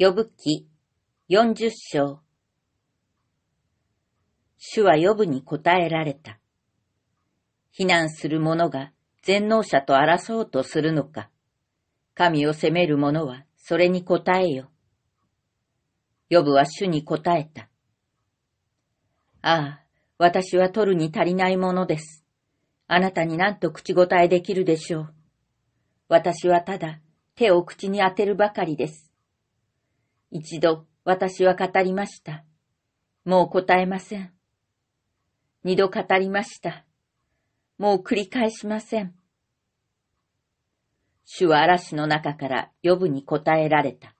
呼ぶ記四十章。主は呼ぶに答えられた。非難する者が全能者と争おうとするのか。神を責める者はそれに答えよ。呼ぶは主に答えた。ああ、私は取るに足りないものです。あなたになんと口答えできるでしょう。私はただ手を口に当てるばかりです。一度私は語りました。もう答えません。二度語りました。もう繰り返しません。主は嵐の中から予部に答えられた。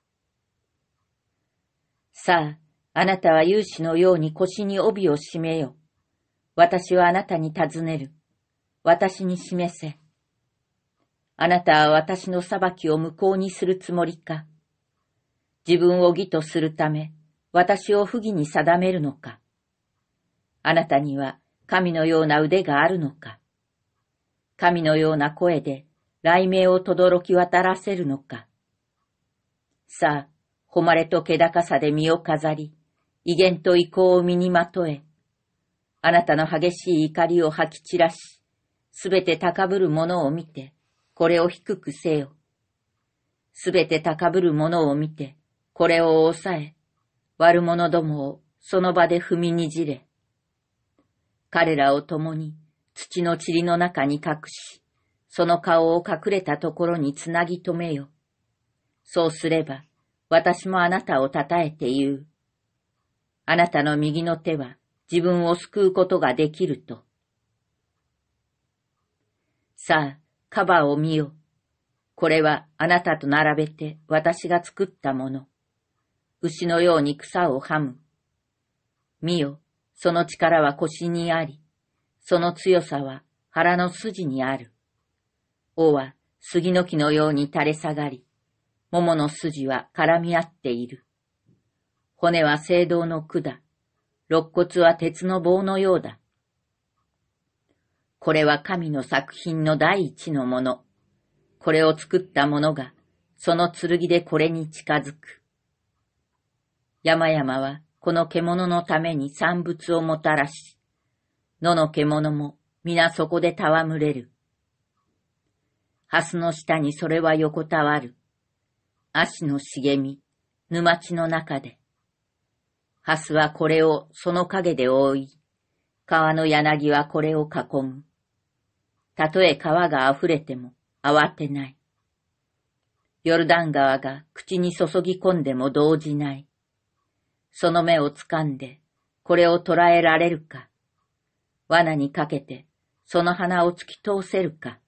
さあ、あなたは勇士のように腰に帯を締めよ。私はあなたに尋ねる。私に示せ。あなたは私の裁きを無効にするつもりか。自分を義とするため、私を不義に定めるのかあなたには神のような腕があるのか神のような声で雷鳴を轟き渡らせるのかさあ、誉れと気高さで身を飾り、威厳と意向を身にまとえ、あなたの激しい怒りを吐き散らし、すべて高ぶる者を見て、これを低くせよ。すべて高ぶる者を見て、これを抑え、悪者どもをその場で踏みにじれ、彼らを共に土の塵の中に隠し、その顔を隠れたところにつなぎ止めよ。そうすれば、私もあなたを称えて言う。あなたの右の手は自分を救うことができると。さあ、カバーを見よ。これはあなたと並べて私が作ったもの。牛のように草をはむ。見よ、その力は腰にあり、その強さは腹の筋にある。尾は杉の木のように垂れ下がり、桃の筋は絡み合っている。骨は青銅の管、肋骨は鉄の棒のようだ。これは神の作品の第一のもの。これを作った者が、その剣でこれに近づく。山々はこの獣のために産物をもたらし、野の獣も皆そこで戯れる。蓮の下にそれは横たわる。足の茂み、沼地の中で。蓮はこれをその影で覆い、川の柳はこれを囲む。たとえ川が溢れても慌てない。ヨルダン川が口に注ぎ込んでも動じない。その目を掴んで、これを捕らえられるか、罠にかけて、その鼻を突き通せるか。